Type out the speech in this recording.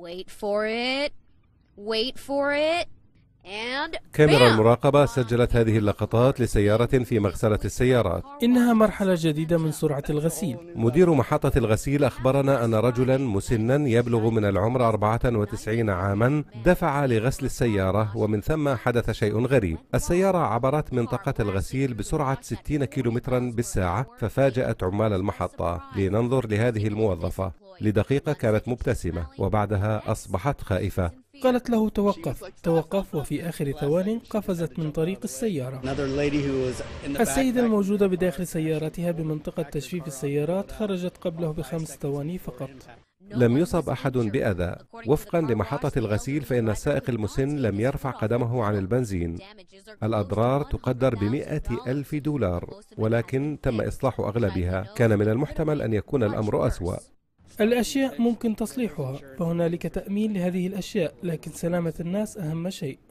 Wait for it. Wait for it. كاميرا المراقبة سجلت هذه اللقطات لسيارة في مغسلة السيارات إنها مرحلة جديدة من سرعة الغسيل مدير محطة الغسيل أخبرنا أن رجلا مسنا يبلغ من العمر 94 عاما دفع لغسل السيارة ومن ثم حدث شيء غريب السيارة عبرت منطقة الغسيل بسرعة 60 كيلومترا بالساعة ففاجأت عمال المحطة لننظر لهذه الموظفة لدقيقة كانت مبتسمة وبعدها أصبحت خائفة قالت له توقف توقف وفي آخر ثوان قفزت من طريق السيارة السيدة الموجودة بداخل سيارتها بمنطقة تجفيف السيارات خرجت قبله بخمس ثواني فقط لم يصب أحد بأذى وفقا لمحطة الغسيل فإن السائق المسن لم يرفع قدمه عن البنزين الأضرار تقدر بمئة ألف دولار ولكن تم إصلاح أغلبها كان من المحتمل أن يكون الأمر أسوأ الأشياء ممكن تصليحها فهنالك تأمين لهذه الأشياء لكن سلامة الناس أهم شيء